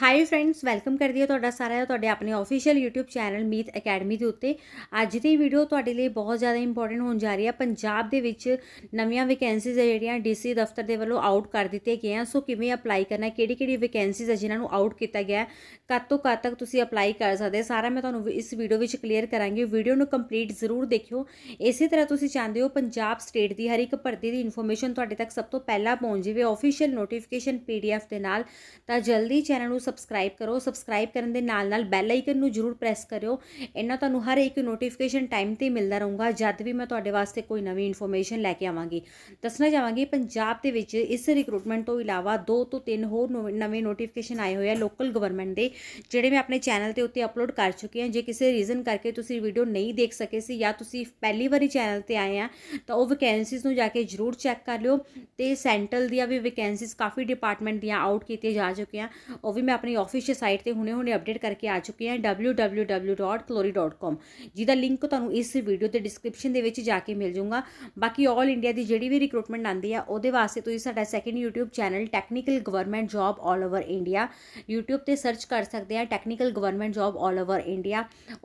high friends welcome ਕਰਦੀ ਹਾਂ ਤੁਹਾਡਾ ਸਾਰਿਆਂ ਦਾ ਤੁਹਾਡੇ ਆਪਣੇ official YouTube channel Meet academy ਦੇ ਉੱਤੇ ਅੱਜ ਦੀ ਵੀਡੀਓ ਤੁਹਾਡੇ ਲਈ ਬਹੁਤ ਜ਼ਿਆਦਾ ਇੰਪੋਰਟੈਂਟ ਹੋਣ ਜਾ ਰਹੀ ਹੈ ਪੰਜਾਬ ਦੇ ਵਿੱਚ ਨਵੀਆਂ ਵੈਕੈਂਸੀਜ਼ ਜਿਹੜੀਆਂ ਡੀਸੀ ਦਫ਼ਤਰ ਦੇ ਵੱਲੋਂ ਆਊਟ ਕਰ ਦਿੱਤੇ ਗਏ ਹਨ ਸੋ ਕਿਵੇਂ ਅਪਲਾਈ ਕਰਨਾ ਕਿਹੜੀ ਕਿਹੜੀ ਵੈਕੈਂਸੀਜ਼ ਹੈ ਜਿਨ੍ਹਾਂ ਨੂੰ ਆਊਟ ਕੀਤਾ ਗਿਆ ਹੈ ਕਦ ਤੋਂ ਕਦ ਤੱਕ ਤੁਸੀਂ ਅਪਲਾਈ ਕਰ ਸਕਦੇ ਸਾਰਾ ਮੈਂ ਤੁਹਾਨੂੰ ਇਸ ਵੀਡੀਓ ਵਿੱਚ ਕਲੀਅਰ ਕਰਾਂਗੀ ਵੀਡੀਓ ਨੂੰ ਕੰਪਲੀਟ ਜ਼ਰੂਰ ਦੇਖਿਓ ਇਸੇ ਤਰ੍ਹਾਂ ਤੁਸੀਂ ਚਾਹੁੰਦੇ ਹੋ ਪੰਜਾਬ ਸਟੇਟ ਦੀ ਹਰ ਇੱਕ ਭਰਤੀ ਦੀ ਇਨਫੋਰਮੇਸ਼ਨ ਤੁਹਾਡੇ ਤੱਕ ਸਭ ਤੋਂ ਪਹਿਲਾਂ ਪਹੁੰਚ ਜਾਵੇ ਅਫੀਸ਼ੀਅਲ ਨੋਟੀਫਿਕੇਸ਼ਨ ਪੀਡੀਐਫ ਦੇ ਨਾਲ ਤਾਂ ਜਲਦੀ ਚੈਨਲ ਨੂੰ ਸਬਸਕ੍ਰਾਈਬ ਕਰੋ ਸਬਸਕ੍ਰਾਈਬ ਕਰਨ ਦੇ ਨਾਲ ਨਾਲ ਬੈਲ ਆਈਕਨ ਨੂੰ ਜ਼ਰੂਰ ਪ੍ਰੈਸ ਕਰਿਓ ਇਹਨਾਂ ਤੁਹਾਨੂੰ ਹਰ ਇੱਕ ਨੋਟੀਫਿਕੇਸ਼ਨ ਟਾਈਮ ਤੇ ਮਿਲਦਾ ਰਹੂਗਾ ਜਦ ਵੀ ਮੈਂ ਤੁਹਾਡੇ ਵਾਸਤੇ ਕੋਈ ਨਵੀਂ ਇਨਫੋਰਮੇਸ਼ਨ ਲੈ ਕੇ ਆਵਾਂਗੀ ਦੱਸਣਾ ਚਾਹਾਂਗੀ ਪੰਜਾਬ ਦੇ ਵਿੱਚ ਇਸ ਰਿਕਰੂਟਮੈਂਟ ਤੋਂ ਇਲਾਵਾ ਦੋ ਤੋਂ ਤਿੰਨ ਹੋਰ ਨਵੇਂ ਨੋਟੀਫਿਕੇਸ਼ਨ ਆਏ ਹੋਏ ਆ ਲੋਕਲ ਗਵਰਨਮੈਂਟ ਦੇ ਜਿਹੜੇ ਮੈਂ ਆਪਣੇ ਚੈਨਲ ਤੇ ਉੱਤੇ ਅਪਲੋਡ ਕਰ ਚੁੱਕੀ ਹਾਂ ਜੇ ਕਿਸੇ ਰੀਜ਼ਨ ਕਰਕੇ ਤੁਸੀਂ ਵੀਡੀਓ ਨਹੀਂ ਦੇਖ ਸਕੇ ਸੀ ਜਾਂ ਤੁਸੀਂ ਪਹਿਲੀ ਵਾਰੀ ਚੈਨਲ ਤੇ ਆਏ ਆ ਤਾਂ ਉਹ ਵੈਕੈਂਸੀਜ਼ ਨੂੰ ਜਾ ਕੇ ਜ਼ਰੂਰ ਚੈੱਕ ਕਰ ਲਿਓ ਤੇ ਸੈਂਟਰਲ ਦੀਆਂ ਵੀ ਵੈਕੈਂਸੀਜ਼ ਕਾਫੀ ਡਿਪਾਰਟਮੈਂਟ ਦੀਆਂ ਆਊਟ ਕੀਤੀਆਂ ਜਾ ਚੁੱਕੀਆਂ ਉਹ ਵੀ ਮੈਂ ਆਪਣੀ ਆਫੀਸ਼ੀਅਲ ਸਾਈਟ ਤੇ ਹੁਣੇ-ਹੁਣੇ ਅਪਡੇਟ ਕਰਕੇ ਆ ਚੁੱਕੇ ਹਾਂ www.clori.com ਜਿਹਦਾ ਲਿੰਕ ਤੁਹਾਨੂੰ ਇਸ ਵੀਡੀਓ ਦੇ ਡਿਸਕ੍ਰਿਪਸ਼ਨ ਦੇ ਵਿੱਚ ਜਾ ਕੇ ਮਿਲ ਜਾਊਗਾ ਬਾਕੀ 올 ਇੰਡੀਆ ਦੀ ਜਿਹੜੀ ਵੀ ਰਿਕਰੂਟਮੈਂਟ ਆਂਦੀ ਆ ਉਹਦੇ ਵਾਸਤੇ ਤੁਸੀਂ ਸਾਡਾ second YouTube channel technical government job 올 over India YouTube ਤੇ ਸਰਚ ਕਰ ਸਕਦੇ ਆ technical government job 올 over India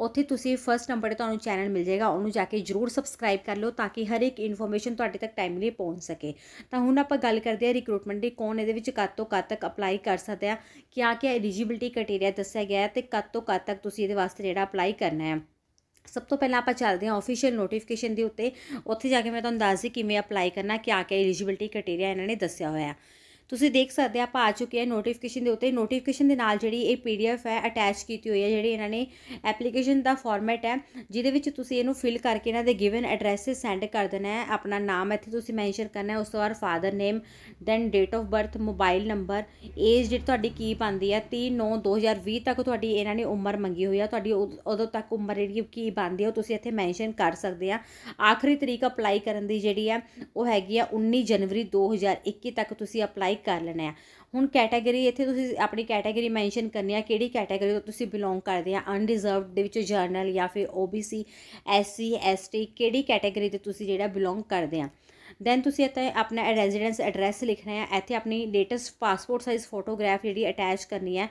ਉੱਥੇ ਤੁਸੀਂ ਫਰਸਟ ਨੰਬਰ ਤੇ ਤੁਹਾਨੂੰ ਚੈਨਲ ਮਿਲ ਜਾਏਗਾ ਉਹਨੂੰ ਜਾ ਕੇ ਜਰੂਰ ਸਬਸਕ੍ਰਾਈਬ ਕਰ ਲਓ ਤਾਂ ਕਿ ਹਰ ਇੱਕ ਇਨਫੋਰਮੇਸ਼ਨ ਤੁਹਾਡੇ ਤੱਕ ਟਾਈਮਲੀ ਪਹੁੰਚ ਸਕੇ ਤਾਂ ਹੁਣ ਆਪਾਂ ਗੱਲ ਕਰਦੇ ਆ ਰਿਕਰੂਟਮੈਂਟ ਦੀ ਕੌਣ ਇਹਦੇ ਵਿੱਚ ਕਦ ਤੋਂ ਕਦ ਤੱਕ ਅਪਲਾਈ ਕਰ ਸਕਦਾ ਹੈ ਕਿਆ ਕਿ ਐਲੀਜੀਬਿਲਟੀ ਕ੍ਰਾਈਟੇਰੀਆ ਦੱਸਿਆ ਗਿਆ ਹੈ ਤੇ ਕਦ ਤੋਂ ਕਦ ਤੱਕ ਤੁਸੀਂ ਇਹਦੇ ਵਾਸਤੇ ਜਿਹੜਾ ਅਪਲਾਈ ਕਰਨਾ ਹੈ ਸਭ ਤੋਂ ਪਹਿਲਾਂ ਆਪਾਂ ਚੱਲਦੇ ਹਾਂ ਅਫੀਸ਼ੀਅਲ ਨੋਟੀਫਿਕੇਸ਼ਨ ਦੇ ਉੱਤੇ ਉੱਥੇ ਜਾ ਕੇ ਮੈਂ ਤੁਹਾਨੂੰ ਦੱਸ ਕਿਵੇਂ ਅਪਲਾਈ ਕਰਨਾ ਕਿਆ ਕਿਆ ਐਲੀਜੀਬਿਲਟੀ ਕ੍ਰਾਈਟੇਰੀਆ ਇਹਨਾਂ ਨੇ ਦੱਸਿਆ ਹੋਇਆ ਹੈ ਤੁਸੀਂ ਦੇਖ ਸਕਦੇ ਆ ਆਪਾਂ ਆ ਚੁੱਕੇ ਆ ਨੋਟੀਫਿਕੇਸ਼ਨ ਦੇ ਉੱਤੇ ਨੋਟੀਫਿਕੇਸ਼ਨ ਦੇ ਨਾਲ ਜਿਹੜੀ ਇਹ ਪੀਡੀਐਫ ਹੈ ਅਟੈਚ ਕੀਤੀ ਹੋਈ ਹੈ ਜਿਹੜੀ ਇਹਨਾਂ ਨੇ ਐਪਲੀਕੇਸ਼ਨ ਦਾ ਫਾਰਮੈਟ ਹੈ ਜਿਹਦੇ ਵਿੱਚ ਤੁਸੀਂ ਇਹਨੂੰ ਫਿਲ ਕਰਕੇ ਇਹਨਾਂ ਦੇ ਗਿਵਨ ਐਡਰੈਸ ਸੈਂਡ ਕਰ ਦੇਣਾ ਹੈ ਆਪਣਾ ਨਾਮ ਇੱਥੇ ਤੁਸੀਂ ਮੈਂਸ਼ਨ ਕਰਨਾ ਹੈ ਉਸ ਤੋਂ ਬਾਅਦ father name then date of birth mobile number age ਜਿਹੜੀ ਤੁਹਾਡੀ ਕੀ ਪੰਦੀ ਹੈ 3 9 2020 ਤੱਕ ਤੁਹਾਡੀ ਇਹਨਾਂ ਨੇ ਉਮਰ ਮੰਗੀ ਹੋਈ ਹੈ ਤੁਹਾਡੀ ਉਦੋਂ ਤੱਕ ਉਮਰ ਜਿਹੜੀ ਕੀ ਬੰਦੀ ਹੈ ਤੁਸੀਂ ਇੱਥੇ ਮੈਂਸ਼ਨ ਕਰ ਸਕਦੇ ਆ ਆਖਰੀ ਤਰੀਕ ਅਪਲਾਈ ਕਰਨ ਦੀ ਜਿਹੜੀ ਹੈ ਉਹ ਹੈਗੀ ਆ 19 ਜਨਵਰੀ 2021 ਤੱਕ ਤੁਸੀਂ ਅਪਲਾਈ ਡਿਸਾਈਡ ਕਰ ਲੈਣਾ ਹੈ ਹੁਣ ਕੈਟਾਗਰੀ ਇੱਥੇ ਤੁਸੀਂ ਆਪਣੀ ਕੈਟਾਗਰੀ ਮੈਂਸ਼ਨ ਕਰਨੀ ਹੈ ਕਿਹੜੀ ਕੈਟਾਗਰੀ ਤੋਂ ਤੁਸੀਂ ਬਿਲੋਂਗ ਕਰਦੇ ਆ ਅਨਰਿਜ਼ਰਵਡ ਦੇ ਵਿੱਚ ਜਰਨਲ ਜਾਂ ਫਿਰ ਓਬੀਸੀ ਐਸਸੀ ਐਸਟੀ ਕਿਹੜੀ ਕੈਟਾਗਰੀ ਦੇ ਤੁਸੀਂ ਜਿਹੜਾ ਬਿਲੋਂਗ ਕਰਦੇ ਆ ਦੈਨ ਤੁਸੀਂ ਇੱਥੇ ਆਪਣਾ ਰੈਜ਼ੀਡੈਂਸ ਐਡਰੈਸ ਲਿਖਣਾ ਹੈ ਇੱਥੇ ਆਪਣੀ ਲੇਟੈਸਟ ਪਾਸਪੋਰਟ ਸਾਈਜ਼ ਫੋਟੋਗ੍ਰਾਫ ਜਿਹੜੀ ਅਟੈਚ ਕਰਨੀ ਹੈ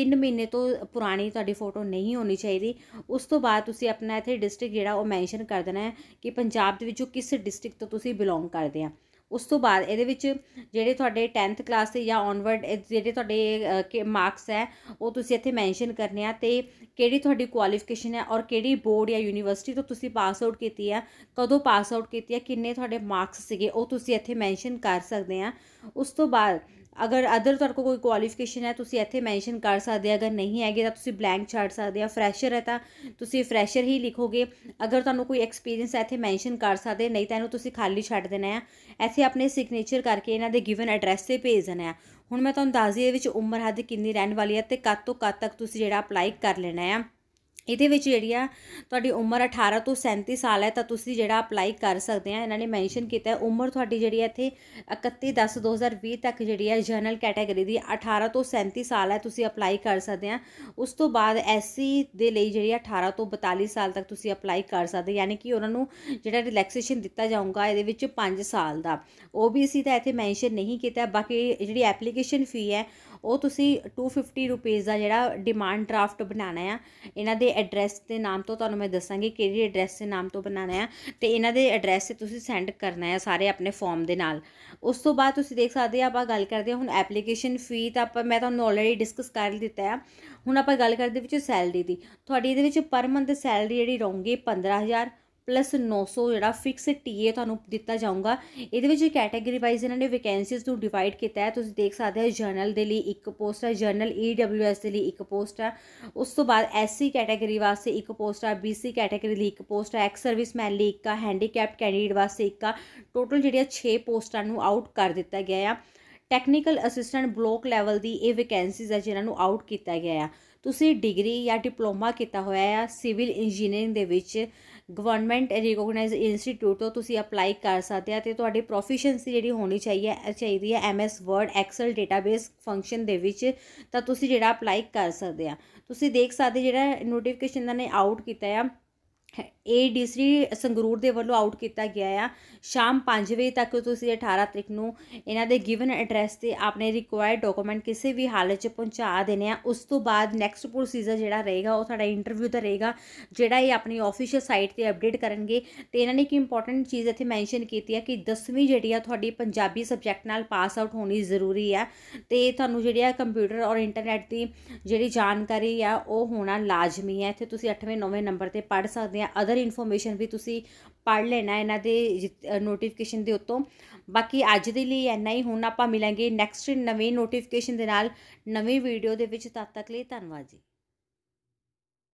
3 ਮਹੀਨੇ ਤੋਂ ਪੁਰਾਣੀ ਤੁਹਾਡੀ ਫੋਟੋ ਨਹੀਂ ਹੋਣੀ ਚਾਹੀਦੀ ਉਸ ਤੋਂ ਬਾਅਦ ਤੁਸੀਂ ਆਪਣਾ ਇੱਥੇ ਡਿਸਟ੍ਰਿਕਟ ਜਿਹੜਾ ਉਹ ਮੈਂਸ਼ਨ ਕਰ ਦੇਣਾ ਹੈ ਕਿ ਪੰਜਾਬ ਦੇ ਵਿੱਚੋਂ ਕਿਸ ਡਿਸਟ੍ਰਿਕਟ ਤੋਂ ਤੁਸੀਂ ਬਿਲੋਂਗ ਕਰਦੇ ਆ ਉਸ ਤੋਂ ਬਾਅਦ ਇਹਦੇ ਵਿੱਚ ਜਿਹੜੇ ਤੁਹਾਡੇ 10th ਕਲਾਸ ਦੇ ਜਾਂ ਔਨਵਰਡ ਜਿਹੜੇ ਤੁਹਾਡੇ ਮਾਰਕਸ ਹੈ ਉਹ ਤੁਸੀਂ ਇੱਥੇ ਮੈਂਸ਼ਨ ਕਰਨੇ ਆ ਤੇ ਕਿਹੜੀ ਤੁਹਾਡੀ ਕੁਆਲੀਫਿਕੇਸ਼ਨ ਹੈ ਔਰ ਕਿਹੜੀ ਬੋਰਡ ਜਾਂ ਯੂਨੀਵਰਸਿਟੀ ਤੋਂ ਤੁਸੀਂ ਪਾਸ ਆਊਟ ਕੀਤੀ ਹੈ ਕਦੋਂ ਪਾਸ ਆਊਟ ਕੀਤੀ ਹੈ ਕਿੰਨੇ ਤੁਹਾਡੇ ਮਾਰਕਸ ਸੀਗੇ ਉਹ ਤੁਸੀਂ ਇੱਥੇ ਮੈਂਸ਼ਨ ਕਰ ਸਕਦੇ ਆ ਉਸ ਤੋਂ ਬਾਅਦ ਅਗਰ ਅਦਰ ਤੁਹਾਡੇ ਕੋਲ ਕੋਈ ਕੁਆਲੀਫਿਕੇਸ਼ਨ ਹੈ ਤੁਸੀਂ ਇੱਥੇ ਮੈਂਸ਼ਨ ਕਰ ਸਕਦੇ ਆ ਅਗਰ ਨਹੀਂ ਹੈਗੇ ਤਾਂ ਤੁਸੀਂ ਬਲੈਂਕ ਛੱਡ ਸਕਦੇ ਆ ਫਰੈਸ਼ਰ ਹੈ ਤਾਂ ਤੁਸੀਂ ਫਰੈਸ਼ਰ ਹੀ ਲਿਖੋਗੇ ਅਗਰ ਤੁਹਾਨੂੰ ਕੋਈ ਐਕਸਪੀਰੀਅੰਸ ਹੈ ਇੱਥੇ ਮੈਂਸ਼ਨ ਕਰ ਸਕਦੇ ਨਹੀਂ ਤਾਂ ਇਹਨੂੰ ਤੁਸੀਂ ਖਾਲੀ ਛੱਡ ਦੇਣਾ ਹੈ ਐਥੇ ਆਪਣੇ ਸਿਗਨੇਚਰ ਕਰਕੇ ਇਹਨਾਂ ਦੇ ਗਿਵਨ ਐਡਰੈਸ ਤੇ ਭੇਜ ਦੇਣਾ ਹੈ ਹੁਣ ਮੈਂ ਤੁਹਾਨੂੰ ਦੱਸ ਦਈਏ ਵਿੱਚ ਉਮਰ ਹੱਦ ਕਿੰਨੀ ਰਹਿਣ ਵਾਲੀ ਹੈ ਤੇ ਕਦ ਤੋਂ ਕਦ ਤੱਕ ਤੁਸੀਂ ਜਿਹੜਾ ਅਪਲਾਈ ਕਰ ਲੈਣਾ ਹੈ ਇਹਦੇ ਵਿੱਚ ਜਿਹੜੀ ਆ ਤੁਹਾਡੀ ਉਮਰ 18 ਤੋਂ 37 ਸਾਲ ਹੈ ਤਾਂ ਤੁਸੀਂ ਜਿਹੜਾ ਅਪਲਾਈ ਕਰ ਸਕਦੇ ਆ ਇਹਨਾਂ ਨੇ ਮੈਂਸ਼ਨ ਕੀਤਾ ਉਮਰ ਤੁਹਾਡੀ ਜਿਹੜੀ ਹੈ ਇੱਥੇ 31 10 2020 ਤੱਕ ਜਿਹੜੀ ਹੈ ਜਨਰਲ ਕੈਟਾਗਰੀ ਦੀ 18 ਤੋਂ 37 ਸਾਲ ਹੈ ਤੁਸੀਂ ਅਪਲਾਈ ਕਰ ਸਕਦੇ ਆ ਉਸ ਤੋਂ ਬਾਅਦ ਐਸਸੀ ਦੇ ਲਈ ਜਿਹੜੀ 18 ਤੋਂ 42 ਸਾਲ ਤੱਕ ਤੁਸੀਂ ਅਪਲਾਈ ਕਰ ਸਕਦੇ ਯਾਨੀ ਕਿ ਉਹਨਾਂ ਨੂੰ ਜਿਹੜਾ ਰਿਲੈਕਸੇਸ਼ਨ ਦਿੱਤਾ ਜਾਊਗਾ ਇਹਦੇ ਵਿੱਚ 5 ਸਾਲ ਦਾ ਓਬੀਸੀ ਦਾ ਇੱਥੇ ਮੈਂਸ਼ਨ ਨਹੀਂ ਕੀਤਾ ਬਾਕੀ ਜਿਹੜੀ ਐਪਲੀਕੇਸ਼ਨ ਫੀ ਹੈ ਉਹ ਤੁਸੀਂ 250 ਰੁਪਏ ਦਾ ਜਿਹੜਾ ਡਿਮਾਂਡ ਡਰਾਫਟ ਬਣਾਣਾ ਆ ਇਹਨਾਂ ਦੇ ਐਡਰੈਸ ਦੇ ਨਾਮ ਤੋਂ ਤੁਹਾਨੂੰ ਮੈਂ ਦੱਸਾਂਗੀ ਕਿਹੜੀ ਐਡਰੈਸ ਦੇ ਨਾਮ ਤੋਂ ਬਣਾਣਾ ਆ ਤੇ ਇਹਨਾਂ ਦੇ ਐਡਰੈਸ ਤੇ ਤੁਸੀਂ ਸੈਂਡ ਕਰਨਾ ਹੈ ਸਾਰੇ ਆਪਣੇ ਫਾਰਮ ਦੇ ਨਾਲ ਉਸ ਤੋਂ ਬਾਅਦ ਤੁਸੀਂ ਦੇਖ ਸਕਦੇ ਆ ਆਪਾਂ ਗੱਲ ਕਰਦੇ ਆ ਹੁਣ ਐਪਲੀਕੇਸ਼ਨ ਫੀ ਤਾਂ ਆਪਾਂ ਮੈਂ ਤੁਹਾਨੂੰ ਆਲਰੇਡੀ ਡਿਸਕਸ ਕਰ ਦਿੱਤਾ ਆ ਹੁਣ ਆਪਾਂ ਗੱਲ ਕਰਦੇ ਵਿੱਚ ਸੈਲਰੀ ਦੀ ਤੁਹਾਡੀ ਇਹਦੇ ਵਿੱਚ ਪਰ ਮੰਥ ਸੈਲਰੀ ਜਿਹੜੀ ਰਹੂਗੀ 15000 ਪਲੱਸ 900 ਜਿਹੜਾ ਫਿਕਸ ਟੀਏ ਤੁਹਾਨੂੰ ਦਿੱਤਾ ਜਾਊਗਾ ਇਹਦੇ ਵਿੱਚ ਕੈਟਾਗਰੀ ਵਾਈਜ਼ ਇਹਨਾਂ ਨੇ ਵੈਕੈਂਸੀਜ਼ ਨੂੰ ਡਿਵਾਈਡ ਕੀਤਾ ਹੈ ਤੁਸੀਂ ਦੇਖ ਸਕਦੇ ਹੋ ਜਰਨਲ ਦੇ ਲਈ ਇੱਕ ਪੋਸਟ ਹੈ ਜਰਨਲ ਈਡਬਲਯੂਐਸ e ਦੇ ਲਈ ਇੱਕ ਪੋਸਟ ਹੈ ਉਸ ਤੋਂ ਬਾਅਦ ਐਸਸੀ ਕੈਟਾਗਰੀ ਵਾਸਤੇ ਇੱਕ ਪੋਸਟ ਹੈ ਬੀਸੀ ਕੈਟਾਗਰੀ ਲਈ ਇੱਕ ਪੋਸਟ ਹੈ ਐਕਸ ਸਰਵਿਸਮੈਨ ਲਈ ਇੱਕ ਆ ਹੈਂਡੀਕੈਪ ਕੈਂਡੀਡੇਟ ਵਾਸਤੇ ਇੱਕ ਟੋਟਲ ਜਿਹੜੀਆਂ 6 ਪੋਸਟਾਂ ਨੂੰ ਆਊਟ ਕਰ ਦਿੱਤਾ ਗਿਆ ਹੈ ਟੈਕਨੀਕਲ ਅਸਿਸਟੈਂਟ ਬਲੋਕ ਲੈਵਲ ਦੀ ਇਹ ਵੈਕੈਂਸੀਜ਼ ਹੈ ਜਿਨ੍ਹਾਂ ਨੂੰ ਆਊਟ ਕੀਤਾ ਗਿਆ ਆ ਤੁਸੀਂ ਡਿਗਰੀ ਜਾਂ ਡਿਪਲੋਮਾ ਕੀਤਾ ਹੋਇਆ ਆ ਸਿਵਲ ਇੰਜੀਨੀਅਰਿੰਗ ਦੇ ਵਿੱਚ ਗਵਰਨਮੈਂਟ ਰੀਕੋਗਨਾਈਜ਼ਡ ਇੰਸਟੀਚਿਊਟ ਤੋਂ ਤੁਸੀਂ ਅਪਲਾਈ ਕਰ ਸਕਦੇ ਆ ਤੇ ਤੁਹਾਡੀ ਪ੍ਰੋਫੀਸ਼ੀਐਂਸੀ ਜਿਹੜੀ ਹੋਣੀ ਚਾਹੀਏ ਚਾਹੀਦੀ ਹੈ MS Word Excel database function ਦੇ ਵਿੱਚ ਤਾਂ ਤੁਸੀਂ ਜਿਹੜਾ ਅਪਲਾਈ ਕਰ ਸਕਦੇ ਆ ਤੁਸੀਂ ਦੇਖ ਸਕਦੇ ਜਿਹੜਾ ਨੋਟੀਫਿਕੇਸ਼ਨ ਦਾ ਨੇ ਆਊਟ ਕੀਤਾ ਆ ਡੀਸੀ ਸੰਗਰੂਰ ਦੇ ਵੱਲੋਂ ਆਊਟ ਕੀਤਾ ਗਿਆ ਆ ਸ਼ਾਮ 5 ਵਜੇ ਤੱਕ ਤੁਸੀਂ 18 ਤਰੀਕ ਨੂੰ ਇਹਨਾਂ ਦੇ ਗਿਵਨ ਐਡਰੈਸ ਤੇ ਆਪਣੇ ਰਿਕੁਆਇਰਡ ਡਾਕੂਮੈਂਟ ਕਿਸੇ ਵੀ ਹਾਲਤ 'ਚ ਪਹੁੰਚਾ ਦੇਣੇ ਆ ਉਸ ਤੋਂ ਬਾਅਦ ਨੈਕਸਟ ਪ੍ਰੋਸੀਜਰ ਜਿਹੜਾ ਰਹੇਗਾ ਉਹ ਤੁਹਾਡਾ ਇੰਟਰਵਿਊ ਦਾ ਰਹੇਗਾ ਜਿਹੜਾ ਇਹ ਆਪਣੀ ਆਫੀਸ਼ੀਅਲ ਸਾਈਟ ਤੇ ਅਪਡੇਟ ਕਰਨਗੇ ਤੇ ਇਹਨਾਂ ਨੇ ਇੱਕ ਇੰਪੋਰਟੈਂਟ ਚੀਜ਼ ਇੱਥੇ ਮੈਂਸ਼ਨ ਕੀਤੀ ਆ ਕਿ 10ਵੀਂ ਜਿਹੜੀ ਆ ਤੁਹਾਡੀ ਪੰਜਾਬੀ ਸਬਜੈਕਟ ਨਾਲ ਪਾਸ ਆਊਟ ਹੋਣੀ ਜ਼ਰੂਰੀ ਆ ਤੇ ਤੁਹਾਨੂੰ ਜਿਹੜੀ ਆ ਕੰਪਿਊਟਰ ਔਰ ਇੰਟਰਨੈਟ ਦੀ ਜਿਹੜੀ ਜਾਣਕਾਰੀ ਆ ਉਹ ਹੋਣਾ ਲਾਜ਼ਮੀ ਹੈ ਇੱਥੇ ਤੁਸੀਂ 8ਵੇਂ 9ਵੇਂ ਨੰਬਰ ਤੇ ਪੜ੍ਹ ਸਕਦੇ ਜਾਂ ਅਦਰ ਇਨਫੋਰਮੇਸ਼ਨ ਵੀ ਤੁਸੀਂ ਪੜ ਲੈਣਾ ਇਹਨਾਂ ਦੇ ਨੋਟੀਫਿਕੇਸ਼ਨ ਦੇ ਉੱਤੋਂ ਬਾਕੀ ਅੱਜ ਦੇ ਲਈ ਇੰਨਾ ਹੀ ਹੁਣ ਆਪਾਂ ਮਿਲਾਂਗੇ ਨੈਕਸਟ ਨਵੇਂ ਨੋਟੀਫਿਕੇਸ਼ਨ ਦੇ ਨਾਲ ਨਵੀਂ ਵੀਡੀਓ ਦੇ ਵਿੱਚ ਤਦ ਤੱਕ ਲਈ ਧੰਨਵਾਦ ਜੀ